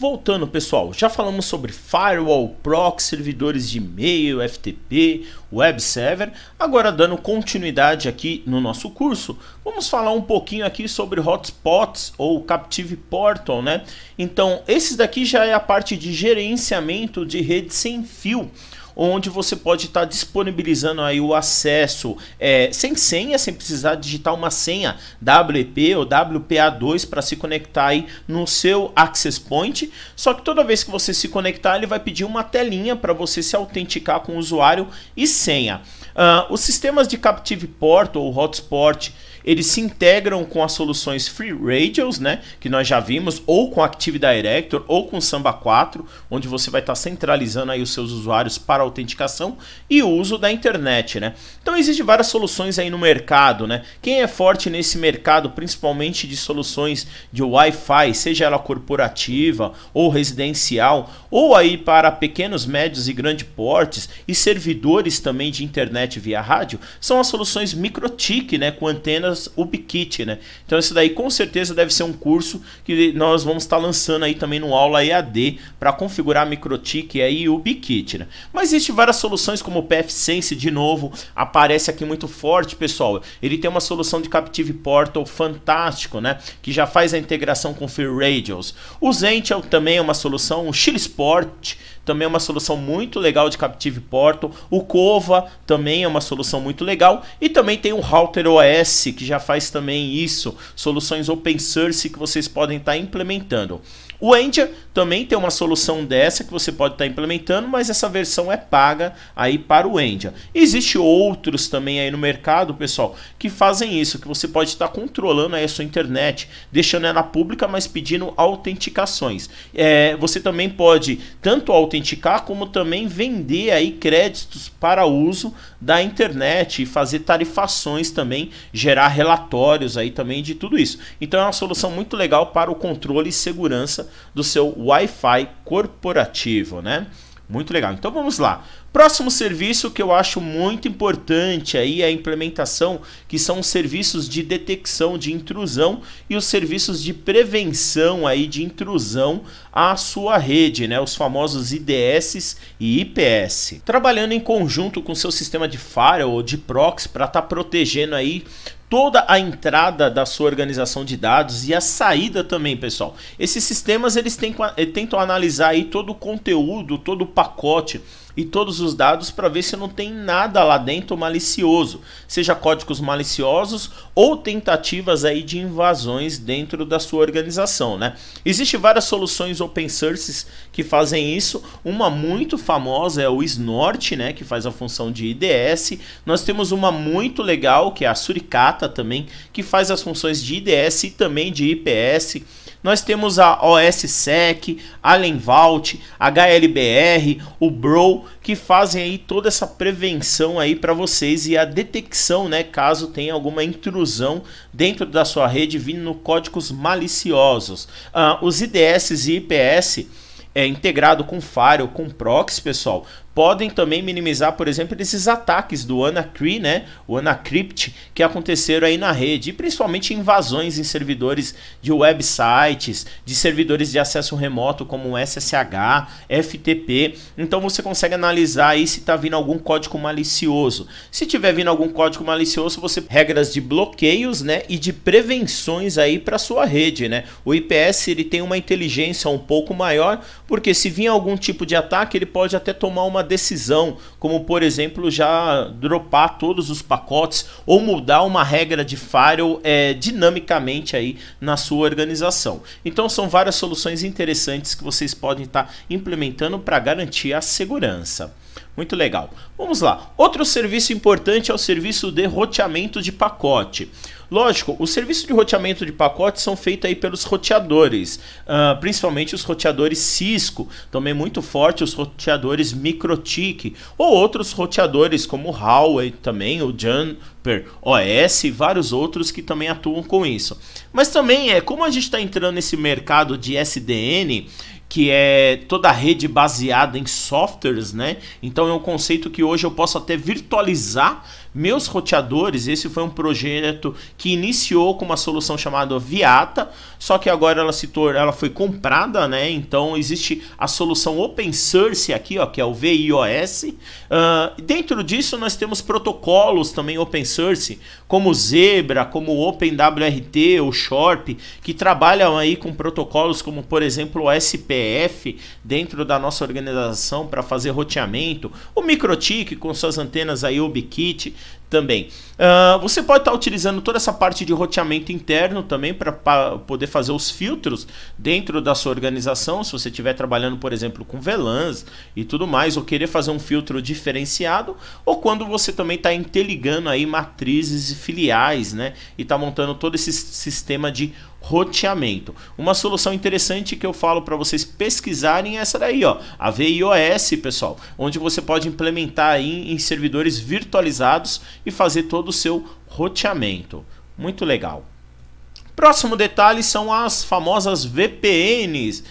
Voltando, pessoal, já falamos sobre firewall, proxy, servidores de e-mail, FTP, web server. Agora, dando continuidade aqui no nosso curso, vamos falar um pouquinho aqui sobre hotspots ou Captive Portal, né? Então, esses daqui já é a parte de gerenciamento de rede sem fio onde você pode estar tá disponibilizando aí o acesso é, sem senha, sem precisar digitar uma senha WEP ou WPA2 para se conectar aí no seu access point. Só que toda vez que você se conectar, ele vai pedir uma telinha para você se autenticar com o usuário e senha. Uh, os sistemas de Captive Port ou Hotspot eles se integram com as soluções Free Radios, né, que nós já vimos, ou com Active Director, ou com Samba 4, onde você vai estar tá centralizando aí os seus usuários para autenticação e uso da internet, né. Então existem várias soluções aí no mercado, né. Quem é forte nesse mercado, principalmente de soluções de Wi-Fi, seja ela corporativa ou residencial, ou aí para pequenos, médios e grandes portes e servidores também de internet via rádio, são as soluções MicroTik, né, com antenas o Upkit, né? Então esse daí com certeza deve ser um curso que nós vamos estar lançando aí também no aula EAD para configurar MicroTik e aí UbiKit, né? Mas existe várias soluções como o PF Sense de novo, aparece aqui muito forte, pessoal. Ele tem uma solução de Captive Portal fantástico, né? Que já faz a integração com Free Radios. O Zentel também é uma solução, o Chile Sport também é uma solução muito legal de Captive Portal. O Cova também é uma solução muito legal e também tem o Router OS que já faz também isso, soluções open source que vocês podem estar tá implementando. O Endia também tem uma solução dessa que você pode estar tá implementando, mas essa versão é paga aí para o Endia Existem outros também aí no mercado, pessoal, que fazem isso, que você pode estar tá controlando aí a sua internet, deixando ela pública, mas pedindo autenticações. É, você também pode tanto autenticar como também vender aí créditos para uso da internet e fazer tarifações também, gerar relatórios aí também de tudo isso. Então é uma solução muito legal para o controle e segurança do seu Wi-Fi corporativo, né? Muito legal. Então vamos lá. Próximo serviço que eu acho muito importante aí é a implementação, que são os serviços de detecção de intrusão e os serviços de prevenção aí de intrusão à sua rede, né? Os famosos IDS e IPS. Trabalhando em conjunto com seu sistema de firewall ou de proxy para estar tá protegendo aí toda a entrada da sua organização de dados e a saída também, pessoal. Esses sistemas eles tentam, eh, tentam analisar aí todo o conteúdo, todo o pacote e todos os dados para ver se não tem nada lá dentro malicioso, seja códigos maliciosos ou tentativas aí de invasões dentro da sua organização, né? Existem várias soluções open sources que fazem isso. Uma muito famosa é o Snort, né, que faz a função de IDS. Nós temos uma muito legal que é a Suricata também, que faz as funções de IDS e também de IPS. Nós temos a OSSEC, a HLBR, o Bro, que fazem aí toda essa prevenção aí para vocês e a detecção, né, caso tenha alguma intrusão dentro da sua rede vindo no códigos maliciosos. Uh, os IDS e IPS é integrado com Firewall, com proxy, pessoal, podem também minimizar, por exemplo, esses ataques do Anacry, né? O Anacrypt que aconteceram aí na rede, e principalmente invasões em servidores de websites, de servidores de acesso remoto como SSH, FTP. Então você consegue analisar aí se está vindo algum código malicioso. Se tiver vindo algum código malicioso, você regras de bloqueios, né, e de prevenções aí para sua rede, né? O IPS ele tem uma inteligência um pouco maior, porque se vir algum tipo de ataque, ele pode até tomar uma decisão, como por exemplo já dropar todos os pacotes ou mudar uma regra de firewall é, dinamicamente aí na sua organização. Então são várias soluções interessantes que vocês podem estar tá implementando para garantir a segurança. Muito legal. Vamos lá. Outro serviço importante é o serviço de roteamento de pacote. Lógico, os serviços de roteamento de pacotes são feitos aí pelos roteadores, uh, principalmente os roteadores Cisco, também muito forte os roteadores MikroTik, ou outros roteadores como o Huawei também, o Jumper OS e vários outros que também atuam com isso. Mas também é como a gente está entrando nesse mercado de SDN, que é toda a rede baseada em softwares, né? Então é um conceito que hoje eu posso até virtualizar meus roteadores, esse foi um projeto que iniciou com uma solução chamada Viata, só que agora ela se torna, ela foi comprada, né? Então existe a solução open source aqui, ó, que é o VIOS. Uh, ah, dentro disso nós temos protocolos também open source, como Zebra, como OpenWRT ou Shorp, que trabalham aí com protocolos como por exemplo o SPF dentro da nossa organização para fazer roteamento, o Microtik com suas antenas aí Bkit também. Uh, você pode estar tá utilizando toda essa parte de roteamento interno também para poder fazer os filtros dentro da sua organização. Se você estiver trabalhando, por exemplo, com VLANs e tudo mais, ou querer fazer um filtro diferenciado, ou quando você também está interligando aí matrizes e filiais, né? E está montando todo esse sistema de roteamento. Uma solução interessante que eu falo para vocês pesquisarem é essa daí, ó, a VIOS, pessoal, onde você pode implementar aí em servidores virtualizados e fazer todo o seu roteamento. Muito legal. Próximo detalhe são as famosas VPNs,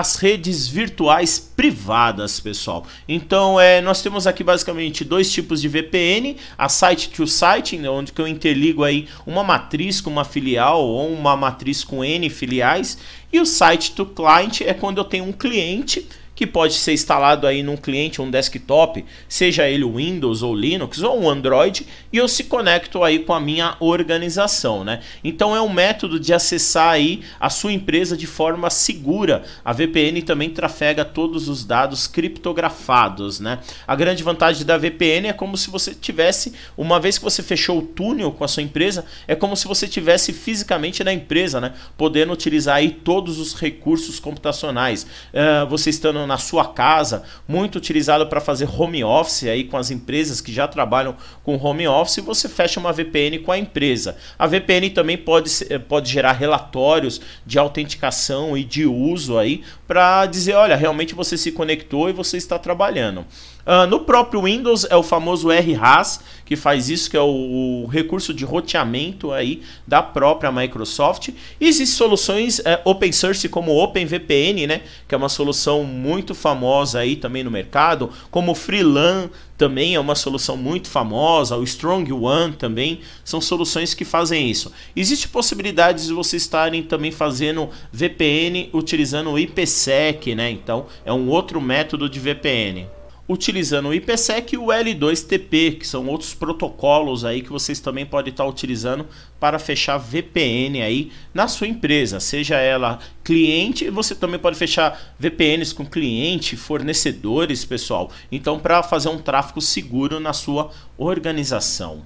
as redes virtuais privadas, pessoal. Então, é, nós temos aqui basicamente dois tipos de VPN, a site to site, né, onde que eu interligo aí uma matriz com uma filial ou uma matriz com N filiais, e o site to client é quando eu tenho um cliente que pode ser instalado aí num cliente, um desktop, seja ele Windows ou Linux ou um Android, e eu se conecto aí com a minha organização, né? Então é um método de acessar aí a sua empresa de forma segura. A VPN também trafega todos os dados criptografados, né? A grande vantagem da VPN é como se você tivesse, uma vez que você fechou o túnel com a sua empresa, é como se você tivesse fisicamente na empresa, né? Podendo utilizar aí todos os recursos computacionais, uh, você estando na sua casa, muito utilizado para fazer home office aí com as empresas que já trabalham com home office, você fecha uma VPN com a empresa. A VPN também pode, eh, pode gerar relatórios de autenticação e de uso aí para dizer, olha, realmente você se conectou e você está trabalhando. Uh, no próprio Windows é o famoso RHAS que faz isso, que é o, o recurso de roteamento aí da própria Microsoft. Existem soluções eh, open source como OpenVPN, né, que é uma solução muito famosa aí também no mercado, como Freelan também é uma solução muito famosa, o Strong One também são soluções que fazem isso. Existe possibilidades de vocês estarem também fazendo VPN utilizando o IPsec, né? Então é um outro método de VPN utilizando o IPsec e o L2TP, que são outros protocolos aí que vocês também podem estar utilizando para fechar VPN aí na sua empresa, seja ela cliente, você também pode fechar VPNs com cliente, fornecedores, pessoal. Então, para fazer um tráfego seguro na sua organização.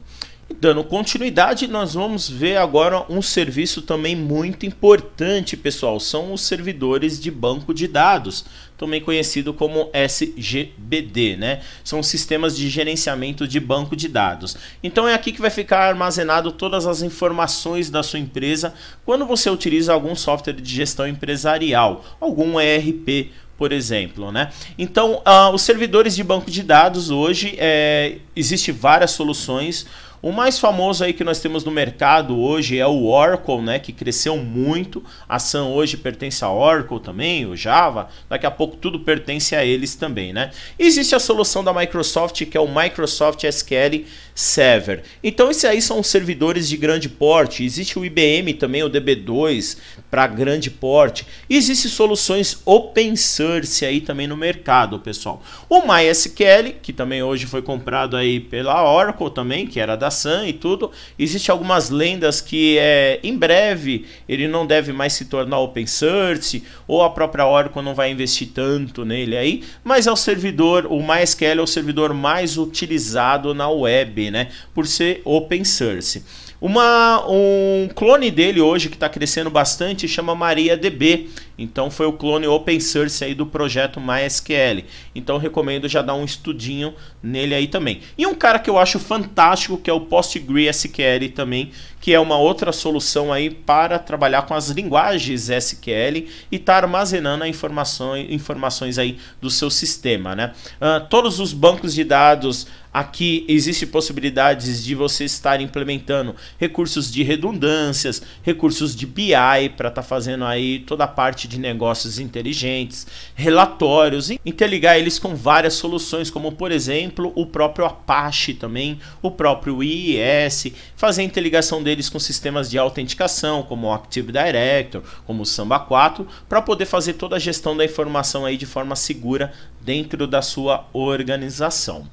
Dando continuidade, nós vamos ver agora um serviço também muito importante, pessoal. São os servidores de banco de dados, também conhecido como SGBD, né? São sistemas de gerenciamento de banco de dados. Então é aqui que vai ficar armazenado todas as informações da sua empresa quando você utiliza algum software de gestão empresarial, algum ERP, por exemplo, né? Então, uh, os servidores de banco de dados hoje é, eh, existe várias soluções. O mais famoso aí que nós temos no mercado hoje é o Oracle, né, que cresceu muito. A Sun hoje pertence a Oracle também, o Java. Daqui a pouco tudo pertence a eles também, né? Existe a solução da Microsoft que é o Microsoft SQL Server. Então esses aí são servidores de grande porte. Existe o IBM também, o DB2 para grande porte. Existem soluções open source aí também no mercado, pessoal. O MySQL, que também hoje foi comprado aí pela Oracle também, que era da Hassan e tudo, existe algumas lendas que é, em breve ele não deve mais se tornar open source, ou a própria Oracle não vai investir tanto nele aí, mas é o servidor, o MySQL é o servidor mais utilizado na web, né? Por ser open source. Uma, um clone dele hoje que está crescendo bastante chama MariaDB. Então foi o clone open source aí do projeto MySQL. Então recomendo já dar um estudinho nele aí também. E um cara que eu acho fantástico que é o PostgreSQL também, que é uma outra solução aí para trabalhar com as linguagens SQL e estar tá armazenando informações, informações aí do seu sistema, né? Uh, todos os bancos de dados Aqui existe possibilidades de você estar implementando recursos de redundâncias, recursos de BI para estar tá fazendo aí toda a parte de negócios inteligentes, relatórios, e interligar eles com várias soluções, como por exemplo o próprio Apache também, o próprio IIS, fazer a interligação dele eles com sistemas de autenticação, como o Active Directory, como o Samba 4, para poder fazer toda a gestão da informação aí de forma segura dentro da sua organização.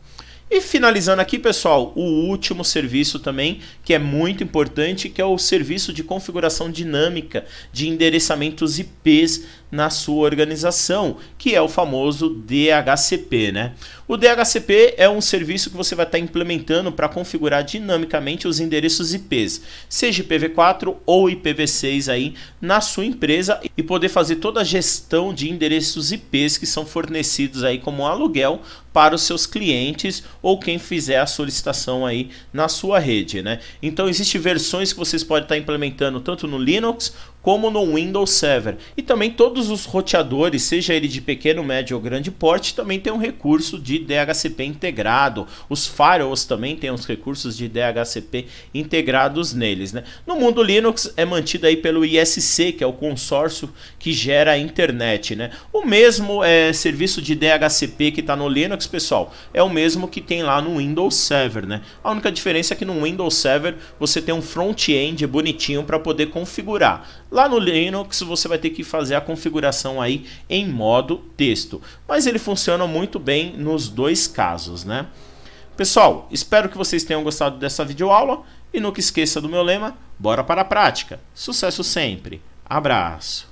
E finalizando aqui, pessoal, o último serviço também, que é muito importante, que é o serviço de configuração dinâmica de endereçamentos IPs na sua organização, que é o famoso DHCP, né? O DHCP é um serviço que você vai estar implementando para configurar dinamicamente os endereços IPs, seja IPv4 ou IPv6 aí na sua empresa e poder fazer toda a gestão de endereços IPs que são fornecidos aí como aluguel para os seus clientes ou quem fizer a solicitação aí na sua rede, né? Então existem versões que vocês podem estar implementando tanto no Linux como no Windows Server. E também todos os roteadores, seja ele de pequeno, médio ou grande porte, também tem um recurso de DHCP integrado. Os firewalls também têm os recursos de DHCP integrados neles. Né? No mundo Linux é mantido aí pelo ISC, que é o consórcio que gera a internet. Né? O mesmo é, serviço de DHCP que está no Linux, pessoal, é o mesmo que tem lá no Windows Server. Né? A única diferença é que no Windows Server você tem um front-end bonitinho para poder configurar. Lá no Linux você vai ter que fazer a configuração aí em modo texto, mas ele funciona muito bem nos dois casos, né? Pessoal, espero que vocês tenham gostado dessa videoaula e nunca esqueça do meu lema, bora para a prática. Sucesso sempre. Abraço.